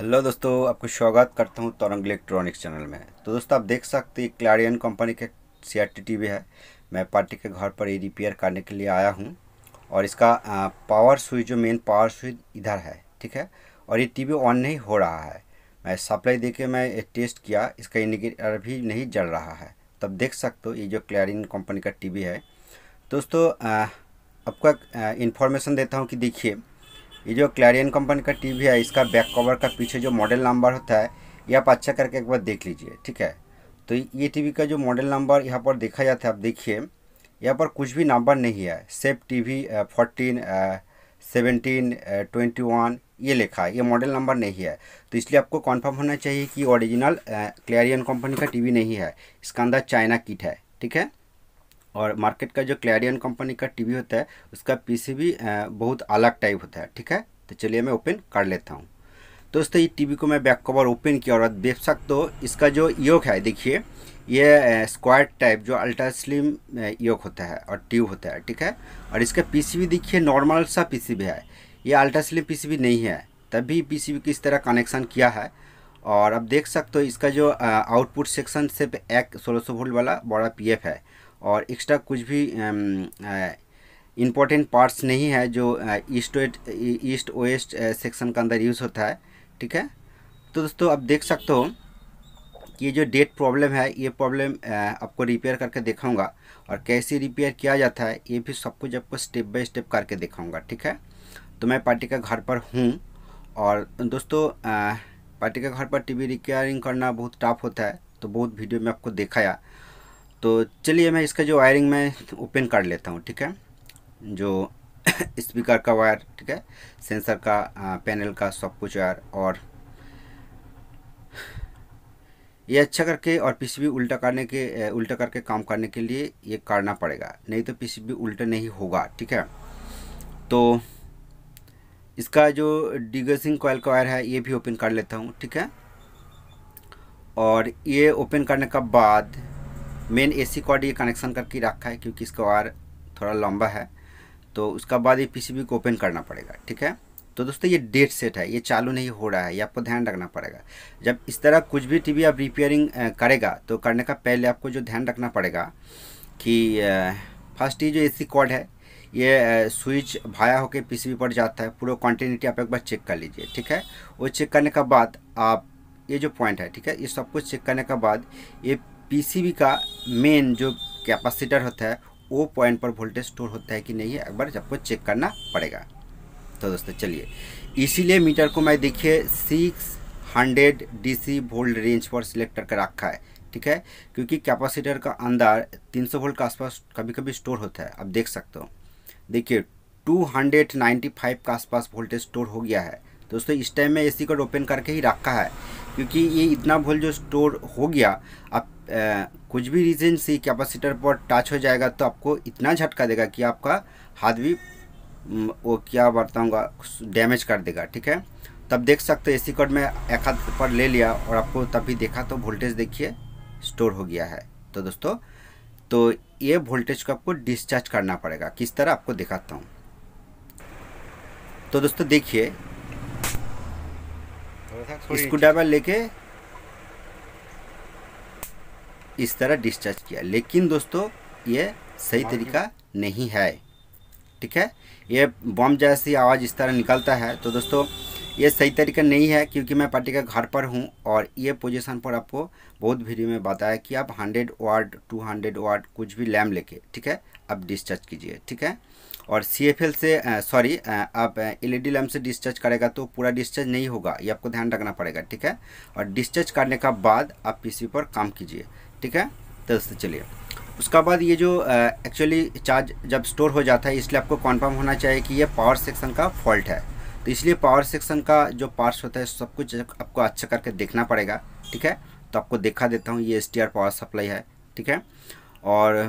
hello दोस्तों आपको स्वागत करता हूँ तरंग इलेक्ट्रॉनिक्स चैनल में तो दोस्तों आप देख सकते हैं क्लारियन कंपनी के सी आर टी टीवी है मैं पार्टी के घर पर ये रिपेयर करने के लिए आया हूँ और इसका पावर स्विच जो मेन पावर स्विच इधर है ठीक है और ये टीवी ऑन नहीं हो रहा है मैं सप्लाई देके मैं टेस्ट किया इसका इंडिकेटर भी नहीं जल रहा है तब देख सकते हो ये जो क्लारियन कंपनी का टी है दोस्तों आपका इन्फॉर्मेशन देता हूँ कि देखिए ये जो क्लैरियन कंपनी का टीवी है इसका बैक कवर का पीछे जो मॉडल नंबर होता है ये आप अच्छा करके एक बार देख लीजिए ठीक है तो ये टीवी का जो मॉडल नंबर यहाँ पर देखा जाता है आप देखिए यहाँ पर कुछ भी नंबर नहीं है safe T V fourteen seventeen twenty one ये लिखा है ये मॉडल नंबर नहीं है तो इसलिए आपको कॉन्फर्म होना चाहिए कि ओरिजिनल क्लैरियन कंपनी का टी नहीं है इसका अंदर चाइना किट है ठीक है और मार्केट का जो क्लैरियन कंपनी का टीवी होता है उसका पीसीबी बहुत अलग टाइप होता है ठीक है तो चलिए मैं ओपन कर लेता हूँ दोस्तों ये टीवी को मैं बैक कवर ओपन किया और देख सकते हो इसका जो योग है देखिए ये स्क्वायर टाइप जो अल्ट्रा स्लिम योग होता है और ट्यूब होता है ठीक है और इसका पी देखिए नॉर्मल सा पी है ये अल्ट्रा स्लिम पी नहीं है तभी पीसीबी किस तरह कनेक्शन किया है और अब देख सकते हो इसका जो आउटपुट सेक्शन सिर्फ एक सोलह सौ वोल्ट वाला बड़ा पीएफ है और एक्स्ट्रा कुछ भी इम्पोर्टेंट um, पार्ट्स uh, नहीं है जो ईस्ट ईस्ट वेस्ट सेक्शन के अंदर यूज़ होता है ठीक है तो दोस्तों आप देख सकते हो कि ये जो डेट प्रॉब्लम है ये प्रॉब्लम uh, आपको रिपेयर करके दिखाऊंगा और कैसे रिपेयर किया जाता है ये भी सब कुछ आपको स्टेप बाय स्टेप करके दिखाऊंगा ठीक है तो मैं पार्टी का घर पर हूँ और दोस्तों uh, पार्टी का घर पर टीवी रिपेयरिंग करना बहुत टफ होता है तो बहुत वीडियो में आपको दिखाया तो चलिए मैं इसका जो वायरिंग मैं ओपन कर लेता हूँ ठीक है जो स्पीकर का वायर ठीक है सेंसर का पैनल का सब कुछ वायर और ये अच्छा करके और पीसीबी उल्टा करने के उल्टा करके काम करने के लिए ये करना पड़ेगा नहीं तो पीसीबी उल्टा नहीं होगा ठीक है तो इसका जो डिगसिंग कॉयल का वायर है ये भी ओपन कर लेता हूँ ठीक है और ये ओपन करने का बाद मेन एसी कॉर्ड ये कनेक्शन करके रखा है क्योंकि इसका वायर थोड़ा लंबा है तो उसका बाद ये पीसीबी को ओपन करना पड़ेगा ठीक है तो दोस्तों ये डेट सेट है ये चालू नहीं हो रहा है ये आपको ध्यान रखना पड़ेगा जब इस तरह कुछ भी टीवी आप रिपेयरिंग करेगा तो करने का पहले आपको जो ध्यान रखना पड़ेगा कि फर्स्ट ये जो एसी कॉर्ड है ये स्विच भाया होकर पीसीबी पर जाता है पूरा क्वान्टिटी आप एक बार चेक कर लीजिए ठीक है वो चेक करने का बाद आप ये जो पॉइंट है ठीक है ये सब कुछ चेक करने के बाद ये पीसीबी का मेन जो कैपेसिटर होता है वो पॉइंट पर वोल्टेज स्टोर होता है कि नहीं है एक बार आपको चेक करना पड़ेगा तो दोस्तों चलिए इसीलिए मीटर को मैं देखिए six hundred D C volt range पर सिलेक्ट करके रखा है ठीक है क्योंकि कैपेसिटर का अंदर 300 वोल्ट के आसपास कभी कभी स्टोर होता है आप देख सकते हो देखिए 295 के आसपास वोल्टेज स्टोर हो गया है दोस्तों इस टाइम में एसी कोड ओपन करके ही रखा है क्योंकि ये इतना भूल जो स्टोर हो गया आप आ, कुछ भी रीजन से कैपेसिटर पर टच हो जाएगा तो आपको इतना झटका देगा कि आपका हाथ भी वो क्या बताऊँगा डैमेज कर देगा ठीक है तब देख सकते हो एसी कोड में एक हाथ पर ले लिया और आपको तभी देखा तो वोल्टेज देखिए स्टोर हो गया है तो दोस्तों तो ये वोल्टेज को आपको डिस्चार्ज करना पड़ेगा किस तरह आपको दिखाता हूँ तो दोस्तों देखिए इसको ड्राइवर लेके इस तरह डिस्चार्ज किया लेकिन दोस्तों ये सही तरीका नहीं है ठीक है ये बम जैसी आवाज़ इस तरह निकलता है तो दोस्तों ये सही तरीका नहीं है क्योंकि मैं पार्टी का घर पर हूँ और ये पोजीशन पर आपको बहुत वीडियो में बताया कि आप 100 वाट 200 वाट कुछ भी लैम लेके ठीक है आप डिस्चार्ज कीजिए ठीक है और सी एफ एल से सॉरी आप डी लैम्प से डिस्चार्ज करेगा तो पूरा डिस्चार्ज नहीं होगा ये आपको ध्यान रखना पड़ेगा ठीक है और डिस्चार्ज करने का बाद आप सी पर काम कीजिए ठीक है तो उससे चलिए उसका बाद ये जो एक्चुअली चार्ज जब स्टोर हो जाता है इसलिए आपको कॉन्फर्म होना चाहिए कि ये पावर सेक्शन का फॉल्ट है तो इसलिए पावर सेक्शन का जो पार्ट्स होता है सब कुछ आपको अच्छा करके देखना पड़ेगा ठीक है तो आपको देखा देता हूँ ये एस पावर सप्लाई है ठीक है और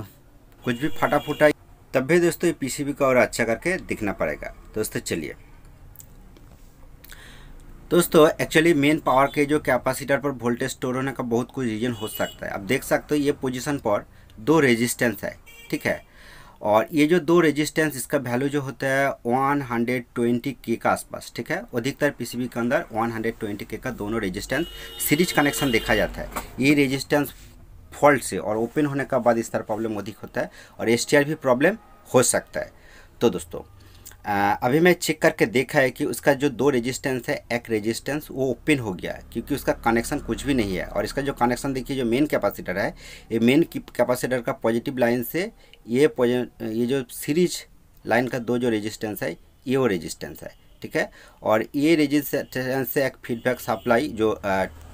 कुछ भी फटा फूटा तब भी दोस्तों ये पीसीबी का और अच्छा करके दिखना पड़ेगा दोस्तों चलिए दोस्तों एक्चुअली मेन पावर के जो कैपेसिटर पर वोल्टेज स्टोर होने का बहुत कुछ रीजन हो सकता है आप देख सकते हो ये पोजीशन पर दो रेजिस्टेंस है ठीक है और ये जो दो रेजिस्टेंस इसका वैल्यू जो होता है 120 के का आसपास ठीक है अधिकतर पीसीबी के अंदर 120 के का दोनों रेजिस्टेंस सीरीज कनेक्शन देखा जाता है ये रेजिस्टेंस फॉल्ट से और ओपन होने का बाद इस तरह प्रॉब्लम अधिक होता है और एस भी प्रॉब्लम हो सकता है तो दोस्तों आ, अभी मैं चेक करके देखा है कि उसका जो दो रेजिस्टेंस है एक रेजिस्टेंस वो ओपन हो गया है क्योंकि उसका कनेक्शन कुछ भी नहीं है और इसका जो कनेक्शन देखिए जो मेन कैपेसिटर है ये मेन कैपेसिटर का पॉजिटिव लाइन से ये ये जो सीरीज लाइन का दो जो रेजिस्टेंस है ये वो रेजिस्टेंस है ठीक है और ये रेजिस्टेंस से एक फीडबैक सप्लाई जो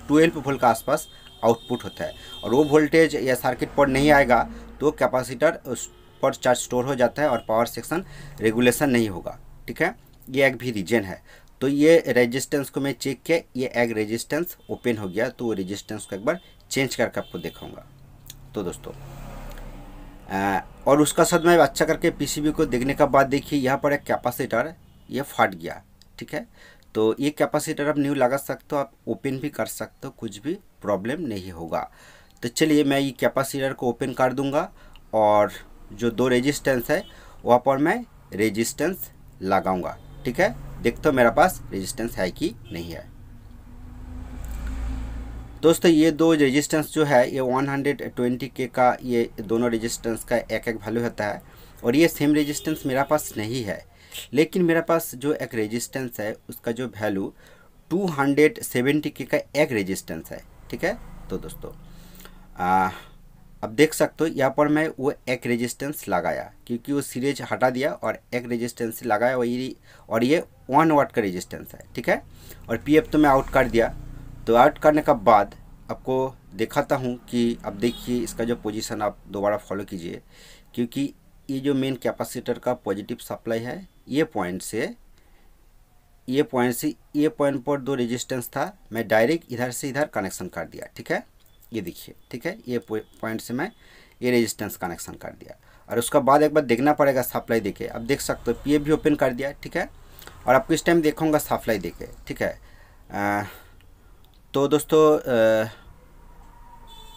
ट्वेल्व फुल के आसपास आउटपुट होता है और वो वोल्टेज या सर्किट पर नहीं आएगा तो कैपेसिटर उस पर चार्ज स्टोर हो जाता है और पावर सेक्शन रेगुलेशन नहीं होगा ठीक है ये एक भी रीजन है तो ये रेजिस्टेंस को मैं चेक किया ये एग रेजिस्टेंस ओपन हो गया तो वो रेजिस्टेंस को एक बार चेंज करके आपको देखाऊंगा तो दोस्तों आ, और उसका साथ में अच्छा करके पीसीबी को देखने का बाद देखिए यहाँ पर एक कैपेसिटर ये फट गया ठीक है तो ये कैपेसिटर आप न्यू लगा सकते हो आप ओपन भी कर सकते हो कुछ भी प्रॉब्लम नहीं होगा तो चलिए मैं ये कैपेसिटर को ओपन कर दूंगा और जो दो रेजिस्टेंस है वहाँ पर मैं रेजिस्टेंस लगाऊंगा ठीक है देखते हो मेरा पास रेजिस्टेंस है कि नहीं है दोस्तों ये दो रेजिस्टेंस जो है ये 120 के का ये दोनों रेजिस्टेंस का एक एक वैल्यू होता है और ये सेम रेजिस्टेंस मेरा पास नहीं है लेकिन मेरे पास जो एक रेजिस्टेंस है उसका जो वैल्यू 270 के का एक रेजिस्टेंस है ठीक है तो दोस्तों आ, अब देख सकते हो यहाँ पर मैं वो एक रेजिस्टेंस लगाया क्योंकि वो सीरीज हटा दिया और एक रेजिस्टेंस लगाया वही और ये वन वाट का रेजिस्टेंस है ठीक है और पीएफ तो मैं आउट कर दिया तो आउट करने के बाद आपको दिखाता हूँ कि अब देखिए इसका जो पोजीशन आप दोबारा फॉलो कीजिए क्योंकि ये जो मेन कैपेसिटर का पॉजिटिव सप्लाई है ये पॉइंट से ये पॉइंट से ये पॉइंट पर दो रेजिस्टेंस था मैं डायरेक्ट इधर से इधर कनेक्शन कर दिया ठीक है ये देखिए ठीक है ये पॉइंट से मैं ये रेजिस्टेंस कनेक्शन कर दिया और उसका बाद एक बार देखना पड़ेगा सप्लाई देखे अब देख सकते हो पी भी ओपन कर दिया ठीक है और आपको इस टाइम देखूँगा सप्लाई देखे ठीक है आ, तो दोस्तों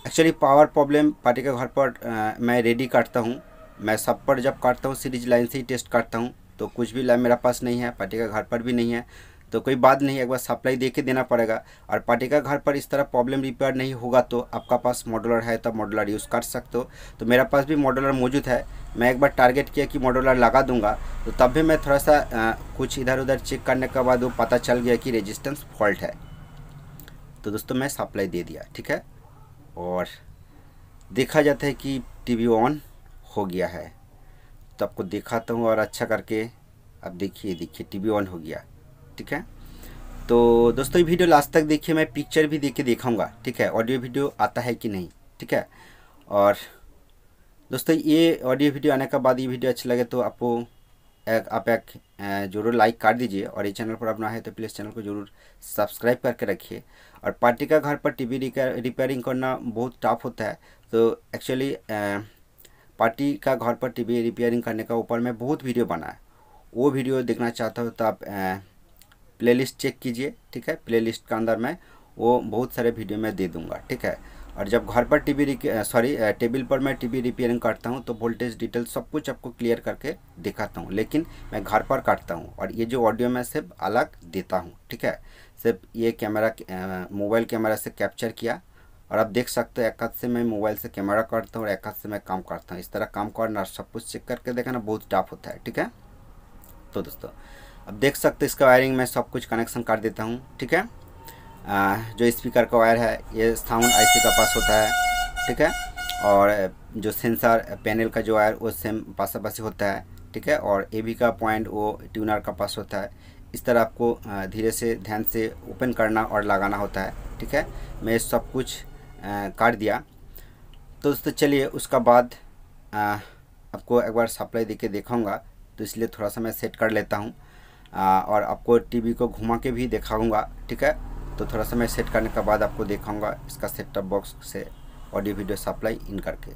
एक्चुअली पावर प्रॉब्लम पार्टी के घर पर आ, मैं रेडी करता हूँ मैं सब पर जब काटता हूँ सीरीज लाइन से ही टेस्ट काटता हूँ तो कुछ भी लाइन मेरा पास नहीं है पार्टी का घर पर भी नहीं है तो कोई बात नहीं एक बार सप्लाई दे के देना पड़ेगा और पार्टी का घर पर इस तरह प्रॉब्लम रिपेयर नहीं होगा तो आपका पास मॉडलर है तो मॉडलर यूज़ कर सकते हो तो मेरा पास भी मॉडलर मौजूद है मैं एक बार टारगेट किया कि मॉडलर लगा दूंगा तो तब भी मैं थोड़ा सा आ, कुछ इधर उधर चेक करने के बाद वो पता चल गया कि रेजिस्टेंस फॉल्ट है तो दोस्तों मैं सप्लाई दे दिया ठीक है और देखा जाता है कि टी ऑन हो गया है तो आपको दिखाता हूँ और अच्छा करके अब देखिए देखिए टी वी ऑन हो गया ठीक है तो दोस्तों ये वीडियो लास्ट तक देखिए मैं पिक्चर भी देख के देखाऊँगा ठीक है ऑडियो वीडियो आता है कि नहीं ठीक है और दोस्तों ये ऑडियो वीडियो आने के बाद ये वीडियो अच्छा लगे तो आपको एक आप एक जरूर लाइक कर दीजिए और ये चैनल पर अपना है तो प्लीज़ चैनल को जरूर सब्सक्राइब करके रखिए और पार्टी का घर पर टीवी रिपेयरिंग करना बहुत टफ होता है तो एक्चुअली पार्टी का घर पर टीवी रिपेयरिंग करने का ऊपर मैं बहुत वीडियो बना है वो वीडियो देखना चाहता हूँ तो आप प्लेलिस्ट चेक कीजिए ठीक है प्लेलिस्ट के अंदर मैं वो बहुत सारे वीडियो मैं दे दूँगा ठीक है और जब घर पर टीवी सॉरी टेबल पर मैं टीवी रिपेयरिंग करता हूँ तो वोल्टेज डिटेल सब कुछ आपको क्लियर करके दिखाता हूँ लेकिन मैं घर पर काटता हूँ और ये जो ऑडियो मैं सिर्फ अलग देता हूँ ठीक है सिर्फ ये कैमरा मोबाइल कैमरा से कैप्चर किया और आप देख सकते हो एक हाथ से मैं मोबाइल से कैमरा करता हूँ और एक हाथ से मैं काम करता हूँ इस तरह काम करना सब कुछ चेक करके देखना बहुत टफ होता है ठीक है तो दोस्तों अब देख सकते हो इसका वायरिंग में सब कुछ कनेक्शन कर देता हूँ ठीक है आ, जो स्पीकर का वायर है ये साउंड आईसी का पास होता है ठीक है और जो सेंसर पैनल का जो वायर वो सेम पासापासी होता है ठीक है और ए बी का पॉइंट वो ट्यूनर का पास होता है इस तरह आपको धीरे से ध्यान से ओपन करना और लगाना होता है ठीक है मैं सब कुछ काट दिया तो दोस्तों चलिए उसका बाद आ, आपको एक बार सप्लाई देके देखाऊंगा तो इसलिए थोड़ा सा मैं सेट कर लेता हूँ और आपको टीवी को घुमा के भी दिखाऊंगा ठीक है तो थोड़ा सा मैं सेट करने के बाद आपको दिखाऊंगा इसका सेटअप बॉक्स से ऑडियो वीडियो सप्लाई इन करके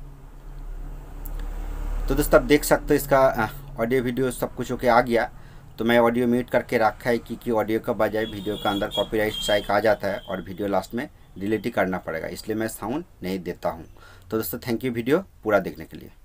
तो दोस्तों आप देख सकते हो इसका ऑडियो वीडियो सब कुछ होके आ गया तो मैं ऑडियो म्यूट करके रखा है क्योंकि ऑडियो का बजाय वीडियो का अंदर कॉपी राइट आ जाता है और वीडियो लास्ट में रिलेटिव ही करना पड़ेगा इसलिए मैं साउंड नहीं देता हूँ तो दोस्तों थैंक यू वीडियो पूरा देखने के लिए